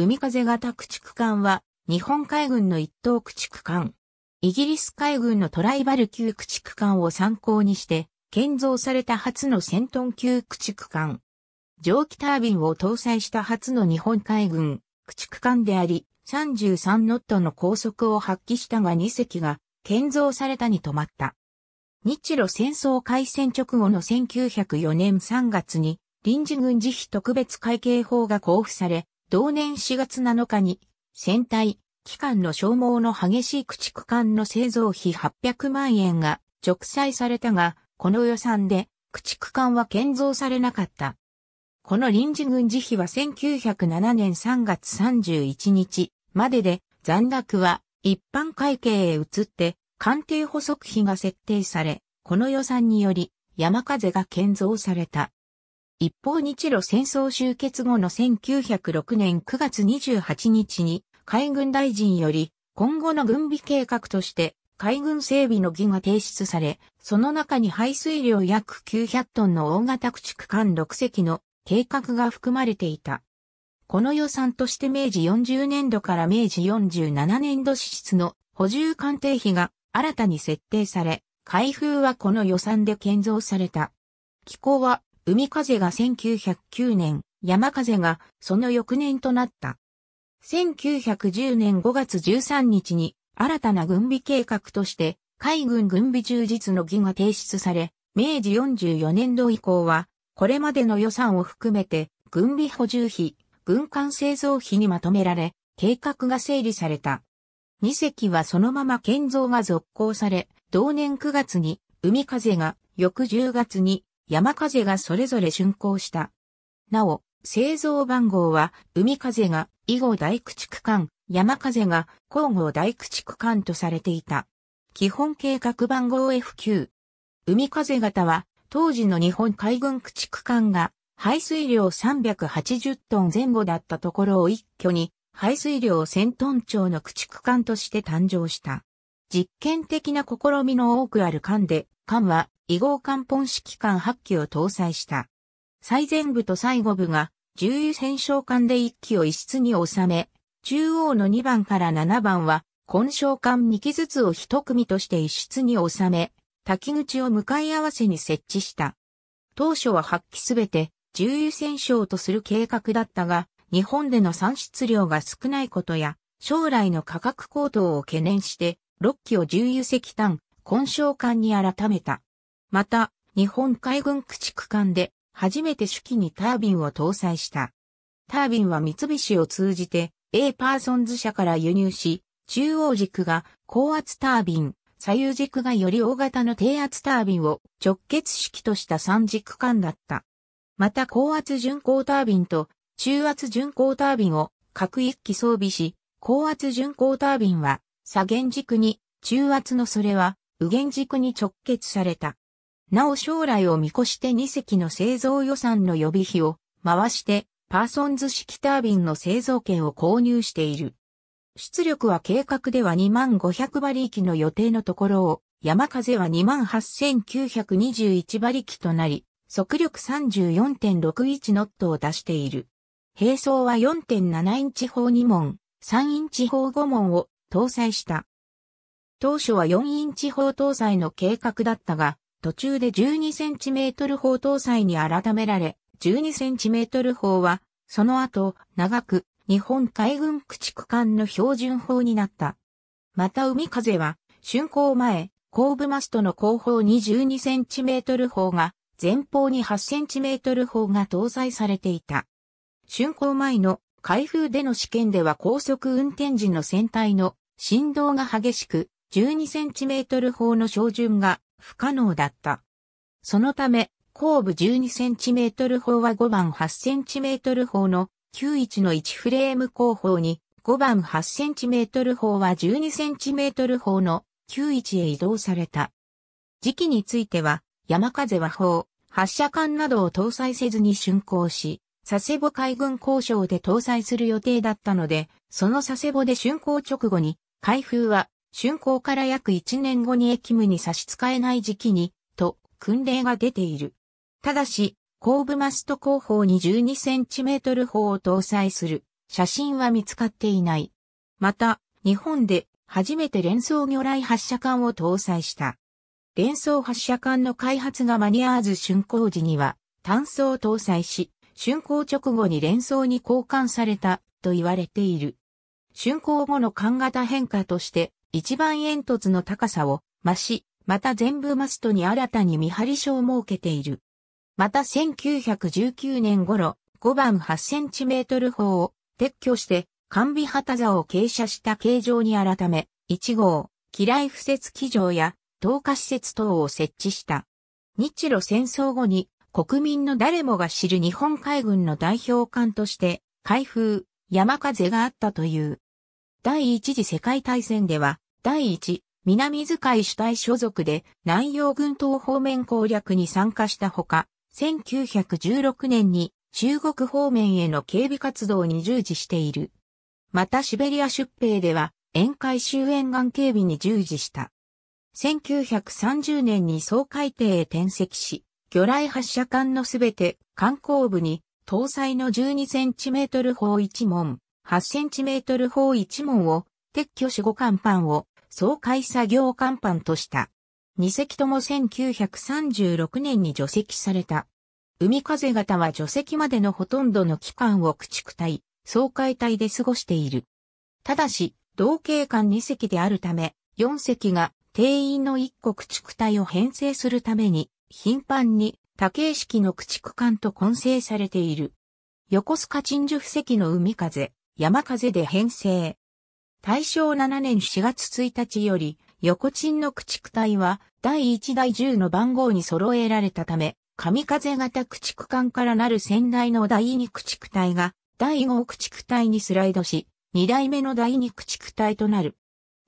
海風型駆逐艦は、日本海軍の一等駆逐艦。イギリス海軍のトライバル級駆逐艦を参考にして、建造された初の戦闘級駆逐艦。蒸気タービンを搭載した初の日本海軍駆逐艦であり、33ノットの高速を発揮したが2隻が建造されたに止まった。日露戦争開戦直後の1904年3月に臨時軍事費特別会計法が交付され、同年4月7日に、船体、機関の消耗の激しい駆逐艦の製造費800万円が直載されたが、この予算で駆逐艦は建造されなかった。この臨時軍事費は1907年3月31日までで残額は一般会計へ移って官邸補足費が設定され、この予算により山風が建造された。一方日露戦争終結後の1906年9月28日に海軍大臣より今後の軍備計画として海軍整備の儀が提出され、その中に排水量約900トンの大型駆逐艦6隻の計画が含まれていた。この予算として明治40年度から明治47年度支出の補充鑑定費が新たに設定され、開封はこの予算で建造された。機構は海風が1909年、山風がその翌年となった。1910年5月13日に新たな軍備計画として海軍軍備充実の儀が提出され、明治44年度以降はこれまでの予算を含めて軍備補充費、軍艦製造費にまとめられ、計画が整理された。2隻はそのまま建造が続行され、同年9月に海風が翌10月に山風がそれぞれ竣工した。なお、製造番号は、海風が以後大駆逐艦、山風が交互大駆逐艦とされていた。基本計画番号 F9。海風型は、当時の日本海軍駆逐艦が、排水量380トン前後だったところを一挙に、排水量1000トン超の駆逐艦として誕生した。実験的な試みの多くある艦で、艦は異号艦本式艦8機を搭載した。最前部と最後部が重油戦勝艦で1機を一室に収め、中央の2番から7番は、混性艦2機ずつを1組として一室に収め、滝口を向かい合わせに設置した。当初は8機すべて、重油戦勝とする計画だったが、日本での産出量が少ないことや、将来の価格高騰を懸念して、6機を重油石炭、混床艦に改めた。また、日本海軍駆逐艦で初めて手記にタービンを搭載した。タービンは三菱を通じて A パーソンズ社から輸入し、中央軸が高圧タービン、左右軸がより大型の低圧タービンを直結式とした三軸艦だった。また高圧巡航タービンと中圧巡航タービンを各一機装備し、高圧巡航タービンは左舷軸に、中圧のそれは右舷軸に直結された。なお将来を見越して2隻の製造予算の予備費を回してパーソンズ式タービンの製造権を購入している。出力は計画では2500馬力の予定のところを、山風は28921馬力となり、速力34.61ノットを出している。並走は4.7インチ砲2門、3インチ砲5門を搭載した。当初は4インチ砲搭載の計画だったが、途中で 12cm 砲搭載に改められ、12cm 砲は、その後、長く、日本海軍駆逐艦の標準砲になった。また海風は、竣工前、後部マストの後方に 12cm 砲が、前方に 8cm 砲が搭載されていた。竣工前の開封での試験では高速運転時の船体の振動が激しく、12センチメートル砲の照準が不可能だった。そのため、後部 12cm 砲は5番 8cm 砲の91の1フレーム後方に、5番 8cm 砲は 12cm 砲の91へ移動された。時期については、山風は砲、発射管などを搭載せずに竣工し、佐世保海軍交渉で搭載する予定だったので、その佐世保で竣工直後に、開封は竣工から約1年後に駅務に差し支えない時期に、と、訓令が出ている。ただし、後部マスト後方に 12cm 砲を搭載する写真は見つかっていない。また、日本で初めて連装魚雷発射艦を搭載した。連装発射艦の開発が間に合わず竣工時には単装を搭載し、竣工直後に連装に交換されたと言われている。竣工後の艦型変化として一番煙突の高さを増し、また全部マストに新たに見張り所を設けている。また1919年頃、5番8センチメートル砲を撤去して、完備旗座を傾斜した形状に改め、1号、機雷敷設機場や、投下施設等を設置した。日露戦争後に、国民の誰もが知る日本海軍の代表艦として、海風、山風があったという。第一次世界大戦では、第一、南遣い主体所属で南洋軍東方面攻略に参加したほか、1916年に中国方面への警備活動に従事している。またシベリア出兵では沿海周辺岸警備に従事した。1930年に総海底へ転籍し、魚雷発射管のすべて艦後部に搭載の12センチメートル砲1門、8cm 砲1門を、撤去し5艦板を、総会作業艦板とした。2隻とも1936年に除籍された。海風型は除籍までのほとんどの期間を駆逐隊、総会隊で過ごしている。ただし、同系艦2隻であるため、4隻が定員の1個駆逐隊を編成するために、頻繁に多形式の駆逐艦と混成されている。横須賀鎮守布石の海風、山風で編成。大正7年4月1日より、横鎮の駆逐隊は、第1第10の番号に揃えられたため、神風型駆逐艦からなる先代の第2駆逐隊が、第5駆逐隊にスライドし、2代目の第2駆逐隊となる。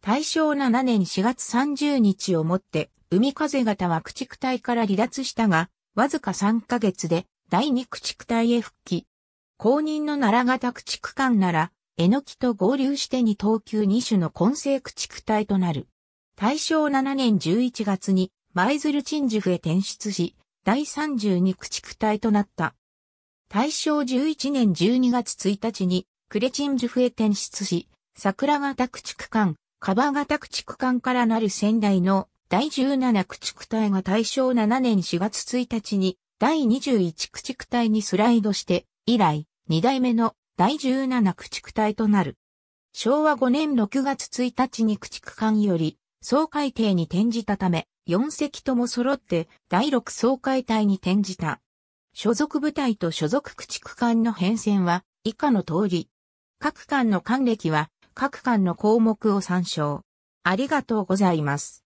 大正7年4月30日をもって、海風型は駆逐隊から離脱したが、わずか3ヶ月で、第2駆逐隊へ復帰。公認の奈良型駆逐艦なら、えのきと合流して2等級2種の混成駆逐隊となる。大正7年11月に舞鶴鎮守へ転出し、第32駆逐隊となった。大正11年12月1日に、呉鎮守へ転出し、桜型駆逐艦、カバ型駆逐艦からなる仙台の第17駆逐隊が大正7年4月1日に第21駆逐隊にスライドして、以来、2代目の第17駆逐隊となる。昭和5年6月1日に駆逐艦より総海艇に転じたため、4隻とも揃って第6総海隊に転じた。所属部隊と所属駆逐艦の変遷は以下の通り。各艦の艦歴は各艦の項目を参照。ありがとうございます。